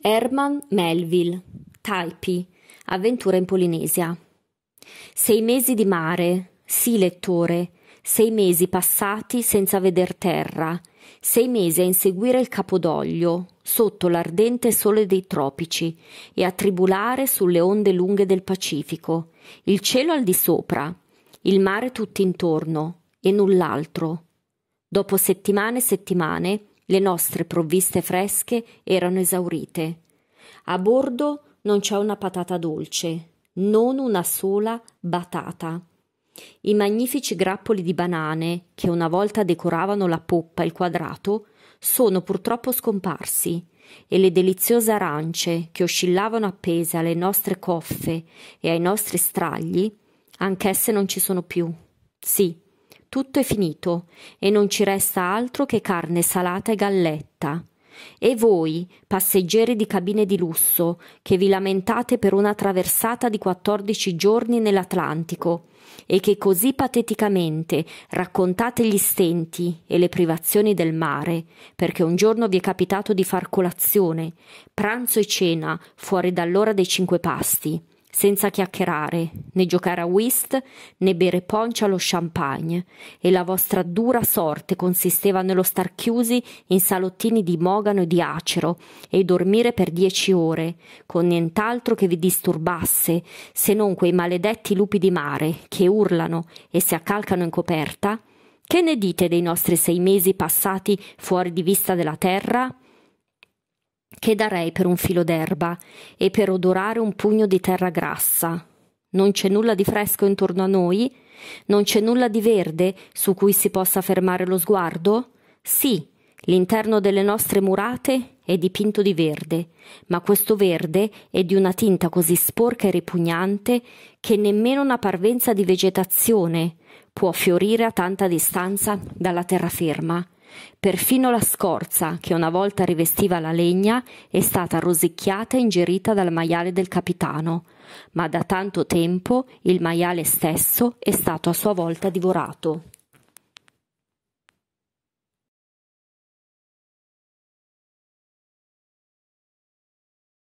Herman Melville, Taipi, avventura in Polinesia. Sei mesi di mare, sì lettore, sei mesi passati senza veder terra, sei mesi a inseguire il capodoglio, sotto l'ardente sole dei tropici, e a tribulare sulle onde lunghe del Pacifico, il cielo al di sopra, il mare tutt'intorno, e null'altro. Dopo settimane e settimane, le nostre provviste fresche erano esaurite. A bordo non c'è una patata dolce, non una sola batata. I magnifici grappoli di banane, che una volta decoravano la poppa e il quadrato, sono purtroppo scomparsi e le deliziose arance che oscillavano appese alle nostre coffe e ai nostri stragli, anch'esse non ci sono più. Sì, tutto è finito e non ci resta altro che carne salata e galletta. E voi, passeggeri di cabine di lusso, che vi lamentate per una traversata di quattordici giorni nell'Atlantico e che così pateticamente raccontate gli stenti e le privazioni del mare, perché un giorno vi è capitato di far colazione, pranzo e cena fuori dall'ora dei cinque pasti, senza chiacchierare, né giocare a whist, né bere poncia allo champagne, e la vostra dura sorte consisteva nello star chiusi in salottini di mogano e di acero e dormire per dieci ore, con nient'altro che vi disturbasse, se non quei maledetti lupi di mare che urlano e si accalcano in coperta? Che ne dite dei nostri sei mesi passati fuori di vista della terra? Che darei per un filo d'erba e per odorare un pugno di terra grassa? Non c'è nulla di fresco intorno a noi? Non c'è nulla di verde su cui si possa fermare lo sguardo? Sì, L'interno delle nostre murate è dipinto di verde, ma questo verde è di una tinta così sporca e ripugnante che nemmeno una parvenza di vegetazione può fiorire a tanta distanza dalla terraferma. Perfino la scorza, che una volta rivestiva la legna, è stata rosicchiata e ingerita dal maiale del capitano, ma da tanto tempo il maiale stesso è stato a sua volta divorato.